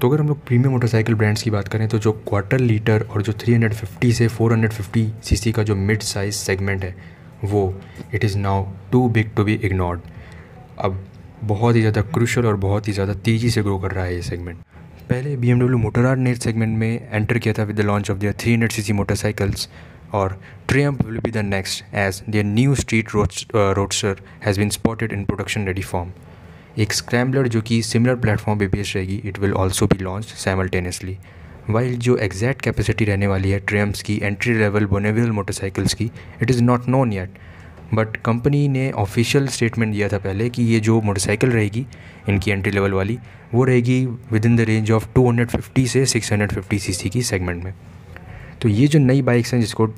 तो अगर हम लोग प्रीमियम मोटरसाइकिल ब्रांड्स की बात करें तो जो क्वार्टर लीटर और जो 350 से 450 सीसी का जो मिड साइज सेगमेंट है वो it is now too big to be ignored अब बहुत ही ज़्यादा क्रूशल और बहुत ही ज़्यादा तेज़ी से ग्रो कर रहा है ये सेगमेंट पहले बी एमडब्ल्यू मोटरार ने सेगमेंट में एंटर किया था with the launch of their three hundred C C motorcycles और Triumph will be the next as their new street road roadster has been spotted in production ready form एक scrambler जो कि similar platform पे based रहेगी it will also भी launch simultaneously while जो exact capacity रहने वाली है ट्रेम्स की एंट्री लेवल बोनेवियल मोटरसाइकिल्स की it is not known yet but company ने ऑफिशियल स्टेटमेंट दिया था पहले कि ये जो मोटरसाइकिल रहेगी इनकी एंट्री लेवल वाली वो रहेगी within the range of 250 से 650 सीसी की सेगमेंट में तो ये जो नई बाइक्स हैं जिसको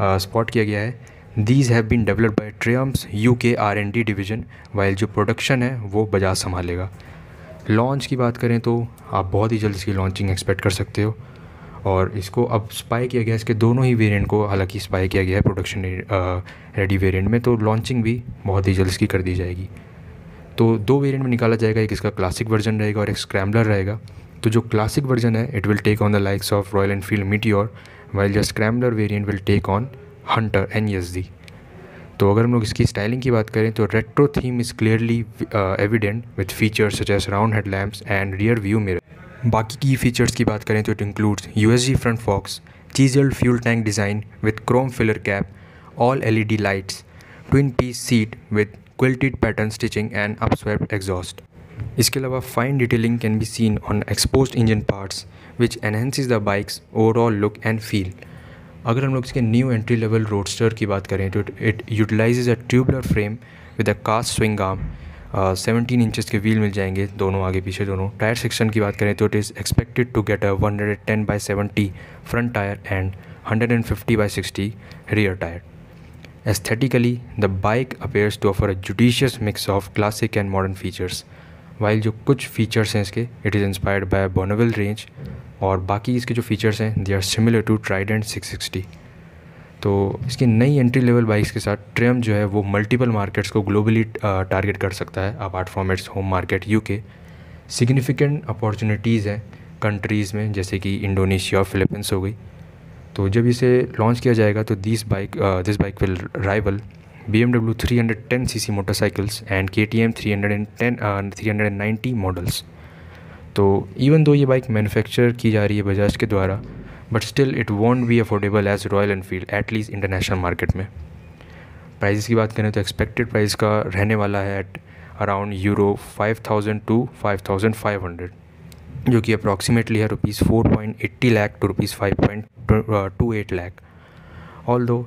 स्पॉट किया गया है these have been developed by Triumph's U K R and D division while जो प्रोडक्शन है वो बजाज संभालेगा लॉन्च की बात करें तो आप बहुत ही जल्द इसकी लॉन्चिंग एक्सपेक्ट कर सकते हो और इसको अब स्पाई किया गया इसके दोनों ही वेरिएंट को हालांकि स्पाई किया गया है प्रोडक्शन रेडी वेरिएंट में तो लॉन्चिंग भी बहुत ही जल्द इसकी कर दी जाएगी तो दो वेरिएंट में निकाला जाएगा एक इसका क्लासिक वर्जन रहेगा और एक स्क्रैम्बलर रहेगा तो जो क्लासिक वर्जन है it will take on the likes of Royal Enfield Meteor और वाइल जो scrambler variant will take on Hunter एन डी तो अगर हम लोग इसकी स्टाइलिंग की बात करें तो retro theme is clearly evident with features such round head lamps and rear view mirror बाकी की फीचर्स की बात करें तो it includes U S D front forks chiseled fuel tank design with chrome filler cap all L E D lights twin piece seat with quilted pattern stitching and swept exhaust इसके अलावा fine detailing can be seen on exposed engine parts which is the bikes overall look and feel अगर हम लोग इसके new entry level roadster की बात करें तो it utilize a tubular frame with a cast swing arm seventeen inches के wheel मिल जाएंगे दोनों आगे पीछे दोनों टायर सेक्शन की बात करें तो it is expected to get a one hundred ten by seventy front tyre and hundred and fifty by sixty rear tyre aesthetically the bike appears to offer a judicious mix of classic and modern features while जो कुछ features हैं इसके, it is inspired by a Bonneville और बाकी इसके जो features हैं they are similar to Trident six sixty तो इसकी नई एंट्री लेवल बाइक्स के साथ ट्रेम जो है वो मल्टीपल मार्केट्स को ग्लोबली टारगेट कर सकता है apart from its home market U K significant opportunities हैं कंट्रीज़ में जैसे कि इंडोनेशिया और फिलीपींस हो गई तो जब इसे लॉन्च किया जाएगा तो this bike this bike will rival B M W three hundred ten C C motorcycles and K T M three hundred and ten three hundred and ninety models तो इवन दो ये bike manufacture की जा रही है बजाज के द्वारा but still it won't be affordable as Royal Enfield at least international market में price की बात करें तो एक्सपेक्टेड प्राइस का रहने वाला है at around euro five thousand two five five thousand hundred जो कि अप्रॉक्सीमेटली है rupees four point eighty lakh to rupees five point two eight lakh although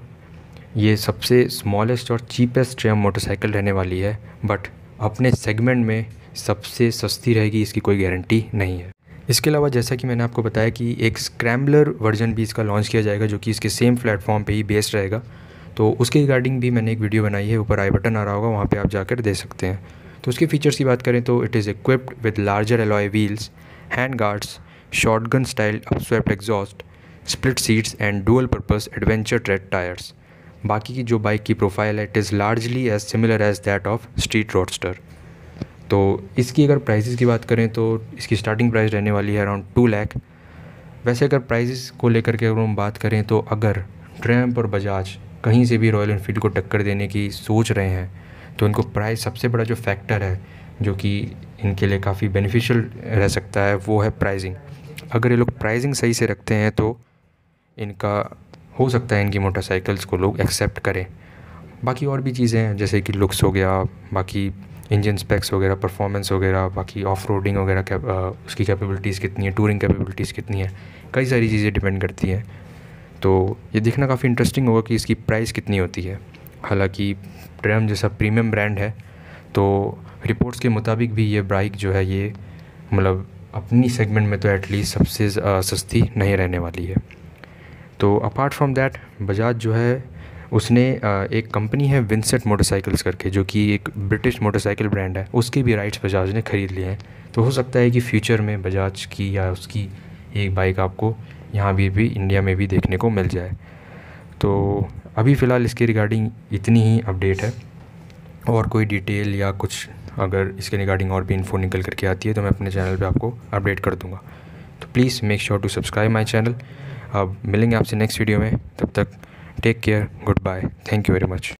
ये सबसे स्मॉलेस्ट और चीपेस्ट ट्रेम मोटरसाइकिल रहने वाली है बट अपने सेगमेंट में सबसे सस्ती रहेगी इसकी कोई गारंटी नहीं है इसके अलावा जैसा कि मैंने आपको बताया कि एक स्क्रैम्बलर वर्जन भी इसका लॉन्च किया जाएगा जो कि इसके सेम प्लेटफॉर्म पे ही बेस्ड रहेगा तो उसके रिगार्डिंग भी मैंने एक वीडियो बनाई है ऊपर आई बटन आ रहा होगा वहाँ पे आप जाकर दे सकते हैं तो उसके फीचर्स की बात करें तो it is equipped with larger alloy wheels hand guards gun style upswept exhaust split seats and dual purpose adventure tread tyres बाकी की जो बाइक की प्रोफाइल है it is largely as similar as that of street roadster तो इसकी अगर prices की बात करें तो इसकी स्टार्टिंग प्राइस रहने वाली है अराउंड टू लैख वैसे अगर प्राइसेस को लेकर के अगर हम बात करें तो अगर ट्रैम्प और बजाज कहीं से भी रॉयल इनफील्ड को टक्कर देने की सोच रहे हैं तो इनको प्राइस सबसे बड़ा जो फैक्टर है जो कि इनके लिए काफ़ी बेनिफिशियल रह सकता है वो है प्राइजिंग अगर ये लोग प्राइजिंग सही से रखते हैं तो इनका हो सकता है इनकी मोटरसाइकिल्स को लोग एक्सेप्ट करें बाकी और भी चीज़ें हैं जैसे कि लुक्स हो गया बाकी इंजन स्पेक्स वगैरह परफॉर्मेंस वगैरह बाकी ऑफ रोडिंग वगैरह उसकी कैपेबिलिटीज़ कितनी है टूरिंग कैपेबिलिटीज़ कितनी है कई सारी चीज़ें डिपेंड करती हैं तो ये देखना काफ़ी इंटरेस्टिंग होगा कि इसकी प्राइस कितनी होती है हालांकि ट्रैम जैसा प्रीमियम ब्रांड है तो रिपोर्ट्स के मुताबिक भी ये बाइक जो है ये मतलब अपनी सेगमेंट में तो एटलीस्ट सबसे सस्ती नहीं रहने वाली है तो अपार्ट फ्रॉम दैट बजाज जो है उसने एक कंपनी है विंसेट मोटरसाइकिल्स करके जो कि एक ब्रिटिश मोटरसाइकिल ब्रांड है उसके भी राइट्स बजाज ने ख़रीद लिए हैं तो हो सकता है कि फ्यूचर में बजाज की या उसकी एक बाइक आपको यहाँ भी भी इंडिया में भी देखने को मिल जाए तो अभी फ़िलहाल इसके रिगार्डिंग इतनी ही अपडेट है और कोई डिटेल या कुछ अगर इसके रिगार्डिंग और भी इन्फो निकल करके आती है तो मैं अपने चैनल पे आपको अपडेट कर दूँगा तो please make sure to subscribe my channel अब मिलेंगे आपसे नेक्स्ट वीडियो में तब तक take care goodbye thank you very much